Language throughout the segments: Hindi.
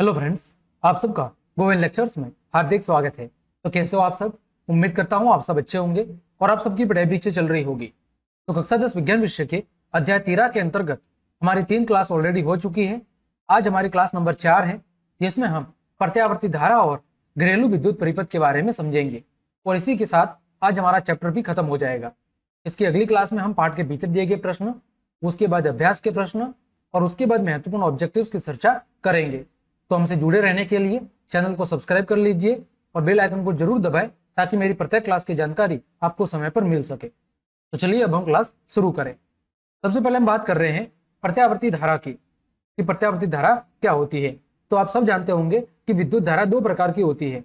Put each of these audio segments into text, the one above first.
हेलो फ्रेंड्स आप सबका गोविंद लेक्चर्स में हार्दिक स्वागत है तो कैसे हो आप सब उम्मीद करता हूँ आप सब अच्छे होंगे और आप सबकी पढ़ाई पीछे चल रही होगी तो कक्षा दस विज्ञान विषय के अध्याय तेरह के अंतर्गत हमारी तीन क्लास ऑलरेडी हो चुकी है आज हमारी क्लास नंबर चार है जिसमें हम प्रत्यावर्ती धारा और घरेलू विद्युत परिपथ के बारे में समझेंगे और इसी के साथ आज हमारा चैप्टर भी खत्म हो जाएगा इसकी अगली क्लास में हम पाठ के भीतर दिए गए प्रश्न उसके बाद अभ्यास के प्रश्न और उसके बाद महत्वपूर्ण ऑब्जेक्टिव्स की चर्चा करेंगे तो हमसे जुड़े रहने के लिए चैनल को सब्सक्राइब कर लीजिए और बेल आइकन को जरूर दबाएं ताकि मेरी प्रत्येक क्लास की जानकारी आपको समय पर मिल सके तो चलिए अब हम क्लास शुरू करें सबसे पहले हम बात कर रहे हैं प्रत्यावर्ती धारा की कि प्रत्यावर्ती धारा क्या होती है तो आप सब जानते होंगे कि विद्युत धारा दो प्रकार की होती है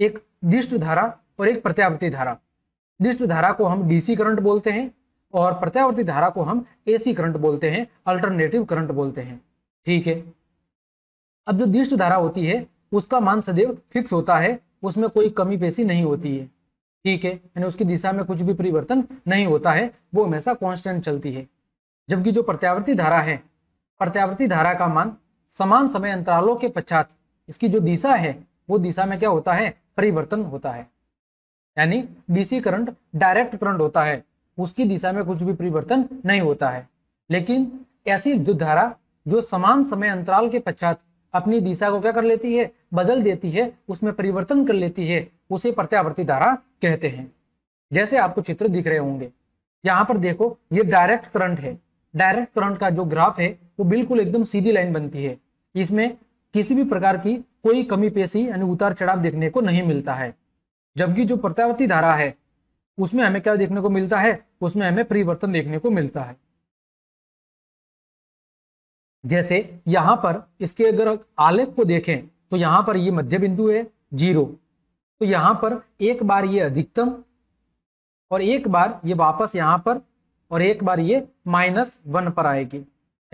एक दिष्ट धारा और एक प्रत्यावर्ती धारा दिष्ट धारा को हम डीसी करंट बोलते हैं और प्रत्यावर्ती धारा को हम एसी करंट बोलते हैं अल्टरनेटिव करंट बोलते हैं ठीक है अब जो दिष्ट धारा होती है उसका मान सदैव फिक्स होता है उसमें कोई कमी पेशी नहीं होती है ठीक है यानी उसकी दिशा में कुछ भी परिवर्तन नहीं होता है वो हमेशा कॉन्स्टेंट चलती है जबकि जो प्रत्यावर्ती धारा है प्रत्यावर्ती धारा का मान समान समय अंतरालों के पश्चात इसकी जो दिशा है वो दिशा में क्या होता है परिवर्तन होता है यानी डीसी करंट डायरेक्ट करंट होता है उसकी दिशा में कुछ भी परिवर्तन नहीं होता है लेकिन ऐसी विद्युत धारा जो समान समय अंतराल के पश्चात अपनी दिशा को क्या कर लेती है बदल देती है उसमें परिवर्तन कर लेती है उसे प्रत्यावर्ती धारा कहते हैं जैसे आपको चित्र दिख रहे होंगे यहाँ पर देखो ये डायरेक्ट करंट है डायरेक्ट करंट का जो ग्राफ है वो बिल्कुल एकदम सीधी लाइन बनती है इसमें किसी भी प्रकार की कोई कमी पेशी यानी उतार चढ़ाव देखने को नहीं मिलता है जबकि जो प्रत्यावर्ती धारा है उसमें हमें क्या देखने को मिलता है उसमें हमें परिवर्तन देखने को मिलता है जैसे यहां पर इसके अगर आलेख को देखें तो यहां पर ये मध्य बिंदु है जीरो तो यहां पर एक बार ये अधिकतम और एक बार ये वापस यहां पर और एक बार ये माइनस वन पर आएगी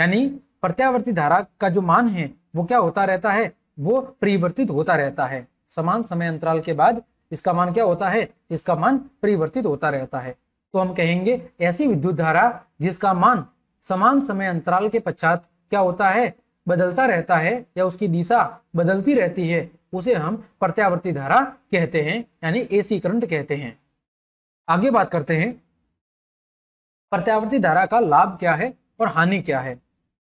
यानी प्रत्यावर्ती धारा का जो मान है वो क्या होता रहता है वो परिवर्तित होता रहता है समान समय अंतराल के बाद इसका मान क्या होता है इसका मान परिवर्तित होता रहता है तो हम कहेंगे ऐसी विद्युत धारा जिसका मान समान समय अंतराल के पश्चात क्या होता है बदलता रहता है या उसकी दिशा बदलती रहती है उसे हम प्रत्यावर्ती धारा कहते हैं यानी एसी करंट कहते हैं आगे बात करते हैं प्रत्यावर्ती धारा का लाभ क्या है और हानि क्या है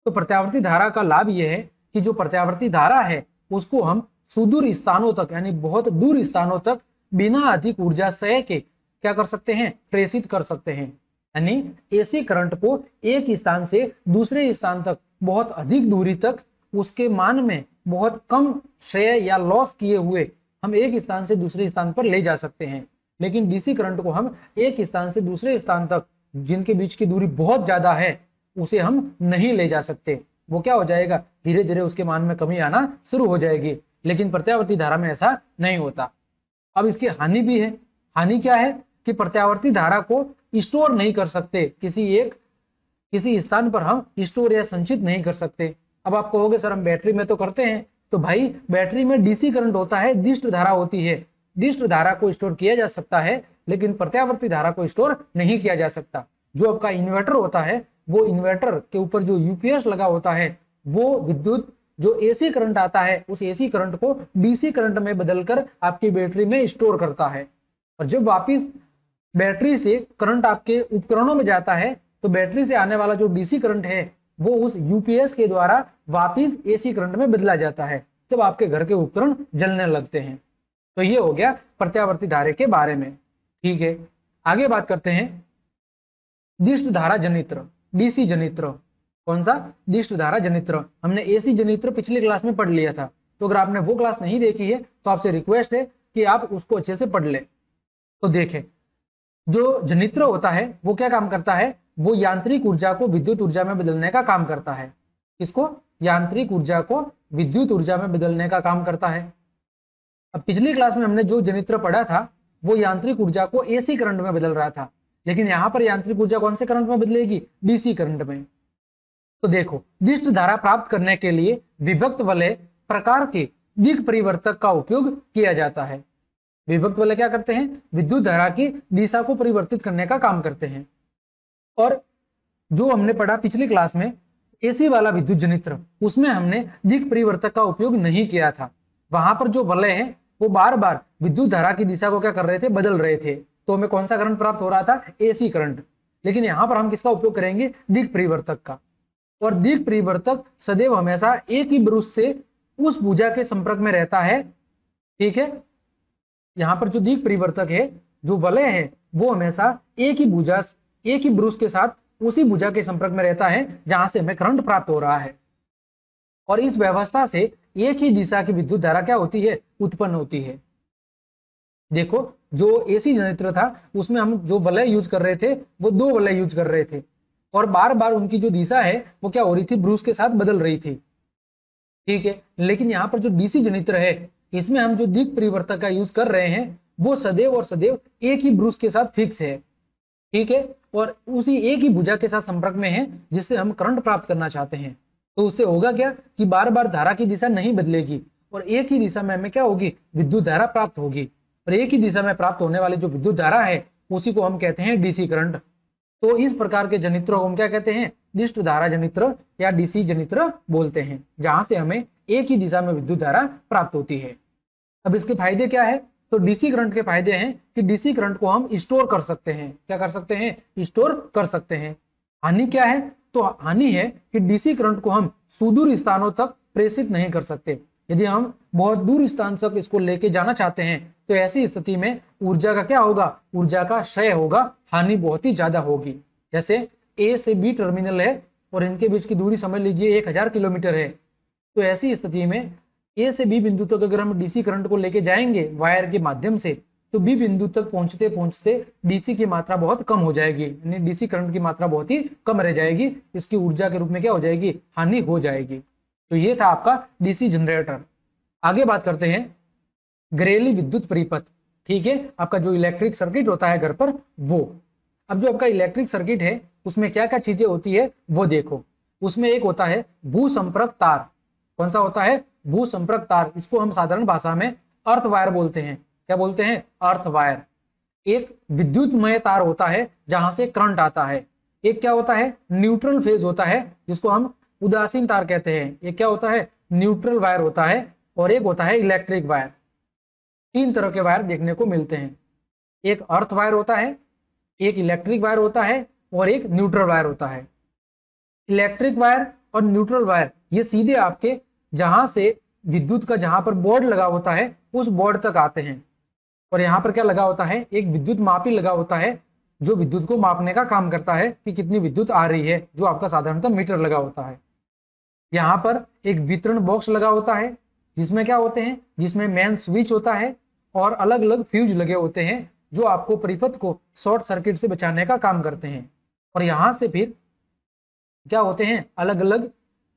तो प्रत्यावर्ती धारा का लाभ यह है कि जो प्रत्यावर्ती धारा है उसको हम सुदूर स्थानों तक यानी बहुत दूर स्थानों तक बिना अधिक ऊर्जा सह के क्या कर सकते हैं प्रेषित कर सकते हैं यानी एसी करंट को एक स्थान से दूसरे स्थान तक बहुत अधिक दूरी तक उसके मान में बहुत कम क्षय या लॉस किए हुए हम एक स्थान से दूसरे स्थान पर ले जा सकते हैं लेकिन डीसी करंट को हम एक स्थान से दूसरे स्थान तक जिनके बीच की दूरी बहुत ज्यादा है उसे हम नहीं ले जा सकते वो क्या हो जाएगा धीरे धीरे उसके मान में कमी आना शुरू हो जाएगी लेकिन प्रत्यावर्ती धारा में ऐसा नहीं होता अब इसकी हानि भी है हानि क्या है कि प्रत्यावर्ती धारा को स्टोर नहीं कर सकते किसी एक किसी स्थान पर हम स्टोर या संचित नहीं कर सकते अब आप कहोगे सर हम बैटरी में तो करते हैं तो भाई बैटरी में डीसी करंट होता है दिष्ट धारा होती है दिष्ट धारा को स्टोर किया जा सकता है लेकिन प्रत्यावर्ती धारा को स्टोर नहीं किया जा सकता जो आपका इन्वर्टर होता है वो इन्वर्टर के ऊपर जो यूपीएस लगा होता है वो विद्युत जो एसी करंट आता है उस एसी करंट को डीसी करंट में बदलकर आपकी बैटरी में स्टोर करता है और जब वापिस बैटरी से करंट आपके उपकरणों में जाता है तो बैटरी से आने वाला जो डीसी करंट है वो उस यूपीएस के द्वारा वापिस एसी करंट में बदला जाता है जब आपके घर के उपकरण जलने लगते हैं तो ये हो गया प्रत्यावर्ती धारे के बारे में ठीक है आगे बात करते हैं दिष्ट धारा जनित्र डीसी जनित्र कौन सा दिष्ट धारा जनित्र हमने एसी जनित्र पिछले क्लास में पढ़ लिया था तो अगर आपने वो क्लास नहीं देखी है तो आपसे रिक्वेस्ट है कि आप उसको अच्छे से पढ़ ले तो देखें जो जनित्र होता है वो क्या काम करता है वो यांत्रिक ऊर्जा को विद्युत ऊर्जा में बदलने का काम करता है किसको यांत्रिक ऊर्जा को विद्युत ऊर्जा में बदलने का काम करता है अब पिछली क्लास में हमने जो जनित्र पढ़ा था वो यांत्रिक ऊर्जा को एसी करंट में बदल रहा था लेकिन यहां पर यांत्रिक ऊर्जा कौन से करंट में बदलेगी डीसी करंट में तो देखो दिष्ट धारा प्राप्त करने के लिए विभक्त वाले प्रकार के दिग परिवर्तक का उपयोग किया जाता है विभक्त वाले क्या करते हैं विद्युत धारा की दिशा को परिवर्तित करने का काम करते हैं और जो हमने पढ़ा पिछली क्लास में एसी वाला विद्युत जनित्र उसमें हमने दिख परिवर्तक का उपयोग नहीं किया था वहां पर जो वलय है वो बार बार विद्युत धारा की दिशा को क्या कर रहे थे बदल रहे थे तो हमें कौन सा करंट प्राप्त हो रहा था एसी करंट लेकिन यहां पर हम किसका उपयोग करेंगे दिख परिवर्तक का और दिख परिवर्तक सदैव हमेशा एक ही ब्रुश से उस भुजा के संपर्क में रहता है ठीक है यहां पर जो दिख परिवर्तक है जो वलय है वो हमेशा एक ही भुजा एक ही ब्रूस के साथ उसी भुजा के संपर्क में रहता है जहां से हमें करंट प्राप्त हो रहा है और इस व्यवस्था से एक ही दिशा की विद्युत धारा क्या होती है उत्पन्न होती है देखो जो एसी जनित्र था उसमें हम जो वलय यूज कर रहे थे वो दो वलय यूज कर रहे थे और बार बार उनकी जो दिशा है वो क्या हो रही थी ब्रूस के साथ बदल रही थी ठीक है लेकिन यहाँ पर जो डीसी जनित्र है इसमें हम जो दिग परिवर्तक का यूज कर रहे हैं वो सदैव और सदैव एक ही ब्रूस के साथ फिक्स है ठीक है और उसी एक ही भुजा के साथ संपर्क में है जिससे हम करंट प्राप्त करना चाहते हैं तो उससे होगा क्या कि बार बार धारा की दिशा नहीं बदलेगी और एक ही दिशा में हमें क्या होगी विद्युत धारा प्राप्त होगी और एक ही दिशा में प्राप्त होने वाली जो विद्युत धारा है उसी को हम कहते हैं डीसी करंट तो इस प्रकार के जनित्रों को हम क्या कहते हैं दिष्ट धारा जनित्र या डीसी जनित्र बोलते हैं जहां से हमें एक ही दिशा में विद्युत धारा प्राप्त होती है अब इसके फायदे क्या है तो डीसी करंट के फायदे हैं कि डीसी करंट को हम स्टोर कर सकते हैं क्या कर सकते हैं स्टोर कर सकते हैं हानि क्या है तो हानि है कि डीसी करंट को हम सुदूर स्थानों तक प्रेषित नहीं कर सकते यदि हम बहुत दूर स्थान तक इसको लेके जाना चाहते हैं तो ऐसी स्थिति में ऊर्जा का क्या होगा ऊर्जा का क्षय होगा हानि बहुत ही ज्यादा होगी जैसे ए से बी टर्मिनल है और इनके बीच की दूरी समझ लीजिए एक हजार किलोमीटर है तो ऐसी स्थिति में ए से बी बिंदु तक अगर हम डीसी करंट को लेके जाएंगे वायर के माध्यम से तो बी बिंदु तक पहुंचते पहुंचते डीसी की मात्रा बहुत कम हो जाएगी यानी डीसी करंट की मात्रा बहुत ही कम रह जाएगी इसकी ऊर्जा के रूप में क्या हो जाएगी हानि हो जाएगी तो ये था आपका डीसी जनरेटर आगे बात करते हैं घरेली विद्युत परिपथ ठीक है आपका जो इलेक्ट्रिक सर्किट होता है घर पर वो अब जो आपका इलेक्ट्रिक सर्किट है उसमें क्या क्या चीजें होती है वो देखो उसमें एक होता है भू संपर्क तार कौन सा होता है भू संपर्क तार इसको हम साधारण भाषा में अर्थ वायर बोलते हैं क्या बोलते हैं अर्थ वायर एक विद्युतमय तार होता है जहां से करंट आता है एक क्या होता है न्यूट्रल फेज होता है जिसको हम उदासीन तार कहते हैं एक क्या होता है न्यूट्रल वायर होता है और एक होता है इलेक्ट्रिक वायर तीन तरह के वायर देखने को मिलते हैं एक अर्थ वायर होता है एक इलेक्ट्रिक वायर होता है और एक न्यूट्रल वायर होता है इलेक्ट्रिक वायर और न्यूट्रल वायर ये सीधे आपके जहां से विद्युत का जहां पर बोर्ड लगा होता है उस बोर्ड तक आते हैं और यहाँ पर क्या लगा होता है एक विद्युत मापी लगा होता है जो विद्युत को मापने का काम करता है कि कितनी विद्युत आ रही है जो आपका साधारणतः मीटर लगा होता है यहाँ पर एक वितरण बॉक्स लगा होता है जिसमें क्या होते हैं जिसमें मेन स्विच होता है और अलग अलग फ्यूज लगे होते हैं जो आपको परिपथ को शॉर्ट सर्किट से बचाने का काम करते हैं और यहां से फिर क्या होते हैं अलग अलग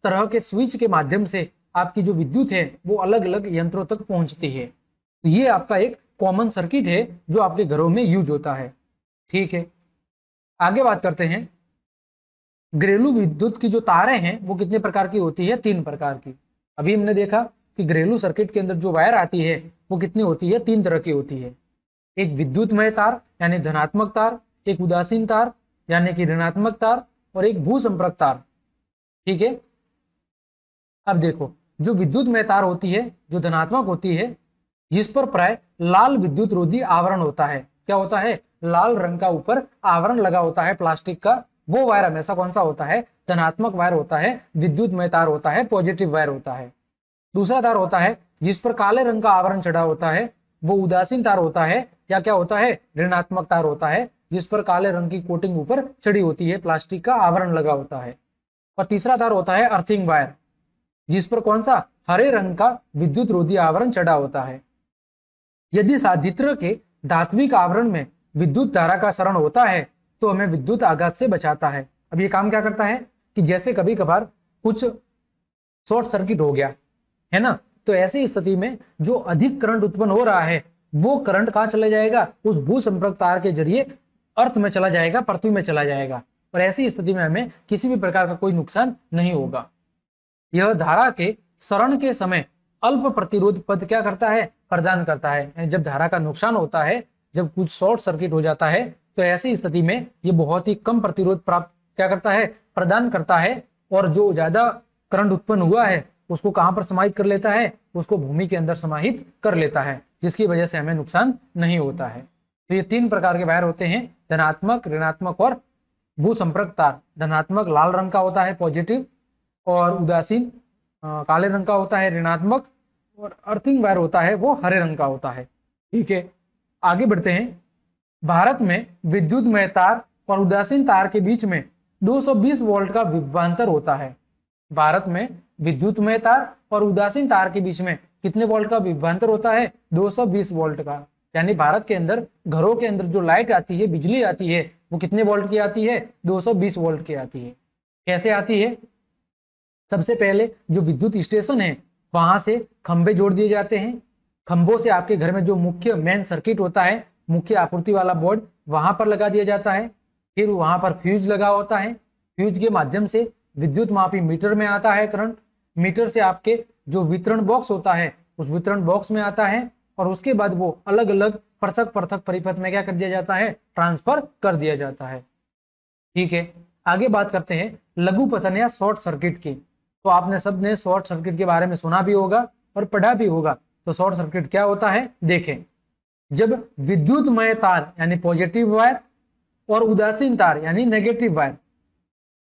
तरह के स्विच के माध्यम से आपकी जो विद्युत है वो अलग अलग यंत्रों तक पहुंचती है तो ये आपका एक कॉमन सर्किट है जो आपके घरों में यूज होता है ठीक है आगे बात करते हैं घरेलू विद्युत की जो तारें हैं वो कितने प्रकार की होती है तीन प्रकार की अभी हमने देखा कि घरेलू सर्किट के अंदर जो वायर आती है वो कितनी होती है तीन तरह की होती है एक विद्युतमय तार यानी धनात्मक तार एक उदासीन तार यानी कि ऋणात्मक तार और एक भू संपर्क तार ठीक है अब देखो जो विद्युत में तार होती है जो धनात्मक होती है जिस पर प्राय लाल विद्युत रोधी आवरण होता है क्या होता है लाल रंग का ऊपर आवरण लगा होता है प्लास्टिक का वो वायर हमेशा कौन सा होता है धनात्मक वायर होता है विद्युत में तार होता है पॉजिटिव वायर होता है दूसरा तार होता है जिस पर काले रंग का आवरण चढ़ा होता है वो उदासीन तार होता है या क्या होता है ऋणात्मक तार होता है जिस पर काले रंग की कोटिंग ऊपर चढ़ी होती है प्लास्टिक का आवरण लगा होता है और तीसरा तार होता है अर्थिंग वायर जिस पर कौन सा हरे रंग का विद्युत रोधी आवरण चढ़ा होता है यदि साधित्र के धात्विक आवरण में विद्युत धारा का शरण होता है तो हमें विद्युत आघात से बचाता है अब ये काम क्या करता है कि जैसे कभी कभार कुछ शॉर्ट सर्किट हो गया है ना तो ऐसी स्थिति में जो अधिक करंट उत्पन्न हो रहा है वो करंट कहाँ चला जाएगा उस भू संपर्क तार के जरिए अर्थ में चला जाएगा पृथ्वी में चला जाएगा और ऐसी स्थिति में हमें किसी भी प्रकार का कोई नुकसान नहीं होगा यह धारा के शरण के समय अल्प प्रतिरोध पद क्या करता है प्रदान करता है जब धारा का नुकसान होता है जब कुछ शॉर्ट सर्किट हो जाता है तो ऐसी स्थिति में यह बहुत ही कम प्रतिरोध प्राप्त क्या करता है प्रदान करता है और जो ज्यादा करंट उत्पन्न हुआ है उसको कहाँ पर समाहित कर लेता है उसको भूमि के अंदर समाहित कर लेता है जिसकी वजह से हमें नुकसान नहीं होता है तो ये तीन प्रकार के वायर होते हैं धनात्मक ऋणात्मक और भू संपर्क तार धनात्मक लाल रंग का होता है पॉजिटिव और उदासीन काले रंग का होता है ऋणात्मक और अर्थिंग वायर होता है वो हरे रंग का होता है ठीक है आगे बढ़ते हैं भारत में विद्युत मय तार और उदासीन तार के बीच में 220 वोल्ट का विभवांतर होता है भारत में विद्युत मय तार और उदासीन तार के बीच में कितने वोल्ट का विभवांतर होता है 220 वोल्ट का यानी भारत के अंदर घरों के अंदर जो लाइट आती है बिजली आती है वो कितने वोल्ट की आती है 220 वोल्ट की आती है कैसे आती है सबसे पहले जो विद्युत स्टेशन है वहां से खंबे जोड़ दिए जाते हैं खंभों से आपके घर में जो मुख्य मेन सर्किट होता है मुख्य आपूर्ति वाला बोर्ड वहां पर लगा दिया जाता है फिर वहां पर फ्यूज लगा होता है फ्यूज के माध्यम से विद्युत मापी मीटर में आता है करंट मीटर से आपके जो वितरण बॉक्स होता है उस वितरण बॉक्स में आता है और उसके बाद वो अलग अलग पृथक पृथक परिपथ में क्या कर दिया जाता है ट्रांसफर कर दिया जाता है ठीक है आगे बात करते हैं लघु पतन या शॉर्ट सर्किट की तो आपने सबने शॉर्ट सर्किट के बारे में सुना भी होगा और पढ़ा भी होगा तो शॉर्ट सर्किट क्या होता है देखें जब विद्युतमय तार यानी पॉजिटिव वायर और उदासीन तार यानी नेगेटिव वायर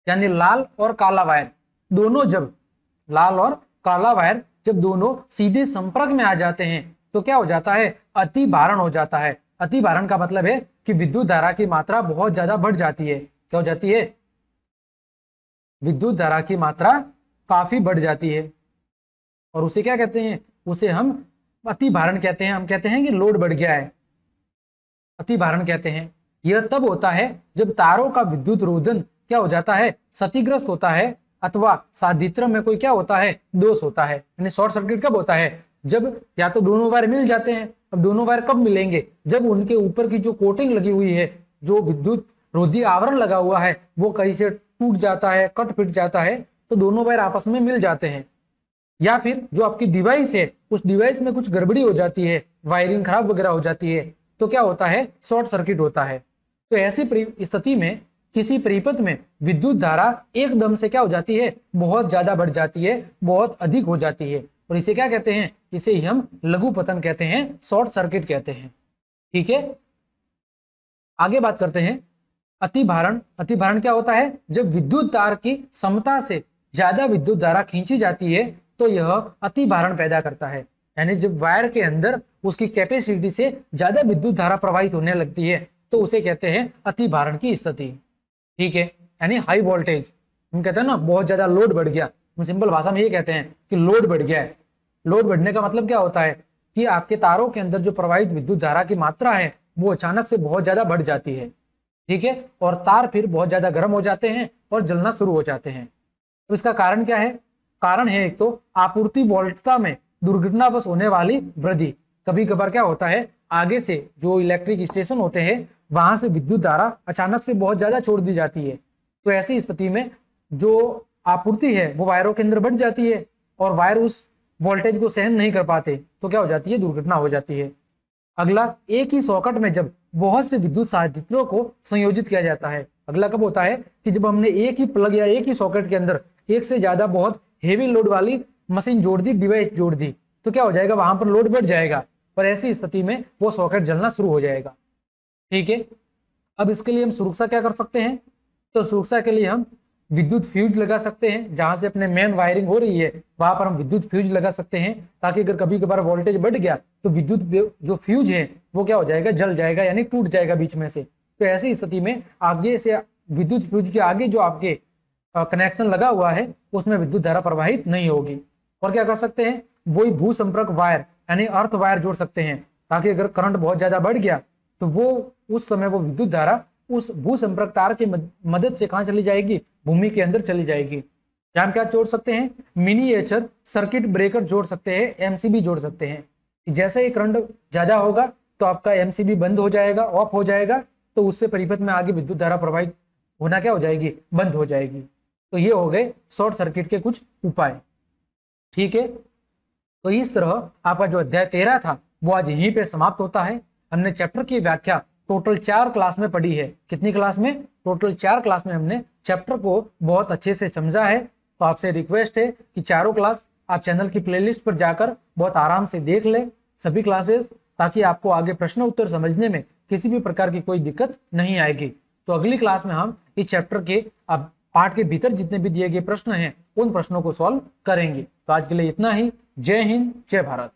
यानी लाल और काला वायर दोनों जब लाल और काला वायर जब दोनों सीधे संपर्क में आ जाते हैं तो क्या हो जाता है अति भारण हो जाता है अति भारण का मतलब है कि विद्युत धारा की मात्रा बहुत ज्यादा बढ़ जाती है क्या हो जाती है विद्युत धारा की मात्रा काफ़ी बढ़ जाती है और उसे क्या कहते हैं उसे हम अति भारण कहते हैं हम कहते हैं कि लोड बढ़ गया है अति भारण कहते हैं यह तब होता है जब तारों का विद्युत रोधन क्या हो जाता है क्षतिग्रस्त होता है अथवा साधित्र में कोई क्या होता है दोष होता है यानी शॉर्ट सर्किट कब होता है जब या तो दोनों वायर मिल जाते हैं अब दोनों वायर कब मिलेंगे जब उनके ऊपर की जो कोटिंग लगी हुई है जो विद्युत रोधी आवरण लगा हुआ है वो कहीं से टूट जाता है कट फिट जाता है तो दोनों वायर आपस में मिल जाते हैं या फिर जो आपकी डिवाइस है उस डिवाइस में कुछ गड़बड़ी हो जाती है वायरिंग खराब वगैरह हो जाती है तो क्या होता है शॉर्ट सर्किट होता है तो ऐसी स्थिति में किसी परिपथ में विद्युत धारा एकदम से क्या हो जाती है बहुत ज्यादा बढ़ जाती है बहुत अधिक हो जाती है और इसे क्या कहते हैं इसे ही हम लघु पतन कहते हैं शॉर्ट सर्किट कहते हैं ठीक है आगे बात करते हैं अतिभारण अतिभारण क्या होता है जब विद्युत तार की क्षमता से ज्यादा विद्युत धारा खींची जाती है तो यह अति भारण पैदा करता है यानी जब वायर के अंदर उसकी कैपेसिटी से ज्यादा विद्युत धारा प्रवाहित होने लगती है तो उसे कहते हैं अति भारण की स्थिति ठीक है यानी हाई वोल्टेज हम कहते हैं ना बहुत ज्यादा लोड बढ़ गया हम सिंपल भाषा में ये कहते हैं कि लोड बढ़ गया है लोड बढ़ने का मतलब क्या होता है कि आपके तारों के अंदर जो प्रवाहित विद्युत धारा की मात्रा है वो अचानक से बहुत ज्यादा बढ़ जाती है ठीक है और तार फिर बहुत ज्यादा गर्म हो जाते हैं और जलना शुरू हो जाते हैं तो इसका कारण क्या है कारण है एक तो आपूर्ति वोल्टता में दुर्घटना बस होने वाली वृद्धि कभी कभार क्या होता है आगे से जो इलेक्ट्रिक स्टेशन होते हैं वहां से विद्युत धारा अचानक से बहुत ज्यादा छोड़ दी जाती है तो ऐसी स्थिति में जो आपूर्ति है वो वायरों के अंदर बढ़ जाती है और वायर उस वोल्टेज को सहन नहीं कर पाते तो क्या हो जाती है दुर्घटना हो जाती है अगला एक ही सॉकेट में जब बहुत से विद्युत साधित्रों को संयोजित किया जाता है अगला कब होता है कि जब हमने एक ही प्लग या एक ही सॉकेट के अंदर एक से ज्यादा बहुत हेवी लोड वाली मशीन जोड़ दी डिवाइस जोड़ दी तो क्या हो जाएगा वहां पर लोड बढ़ जाएगा पर ऐसी स्थिति में वो सॉकेट जलना शुरू हो जाएगा ठीक है अब इसके लिए हम सुरक्षा क्या कर सकते हैं तो सुरक्षा के लिए हम विद्युत फ्यूज लगा सकते हैं जहां से अपने मेन वायरिंग हो रही है वहां पर हम विद्युत फ्यूज लगा सकते हैं ताकि अगर कभी कभार वोल्टेज बढ़ गया तो विद्युत जो फ्यूज है वो क्या हो जाएगा जल जाएगा यानी टूट जाएगा बीच में से तो ऐसी स्थिति में आगे से विद्युत फ्यूज के आगे जो आपके कनेक्शन लगा हुआ है उसमें विद्युत धारा प्रवाहित नहीं होगी और क्या कर सकते हैं वही भू संपर्क वायर यानी अर्थ वायर जोड़ सकते हैं ताकि अगर करंट बहुत ज्यादा बढ़ गया तो वो उस समय वो विद्युत धारा उस भू संपर्क तार की मदद से कहा चली जाएगी भूमि के अंदर चली जाएगी या हम क्या जोड़ सकते हैं मिनी एचर सर्किट ब्रेकर जोड़ सकते हैं एमसीबी जोड़ सकते हैं जैसे ही करंट ज्यादा होगा तो आपका एमसीबी बंद हो जाएगा ऑफ हो जाएगा तो उससे परिपथ में आगे विद्युत धारा प्रवाहित होना क्या हो जाएगी बंद हो जाएगी तो ये हो गए शॉर्ट सर्किट के कुछ उपाय ठीक है तो इस तरह आपका जो अध्याय तेरह था वो आज यहीं पे समाप्त होता है हमने चैप्टर की व्याख्या टोटल चार क्लास में पढ़ी है कितनी क्लास में टोटल चार क्लास में हमने चैप्टर को बहुत अच्छे से समझा है तो आपसे रिक्वेस्ट है कि चारों क्लास आप चैनल की प्लेलिस्ट पर जाकर बहुत आराम से देख ले सभी क्लासेस ताकि आपको आगे प्रश्न उत्तर समझने में किसी भी प्रकार की कोई दिक्कत नहीं आएगी तो अगली क्लास में हम इस चैप्टर के अब पाठ के भीतर जितने भी दिए गए प्रश्न हैं उन प्रश्नों को सॉल्व करेंगे तो आज के लिए इतना ही जय हिंद जय भारत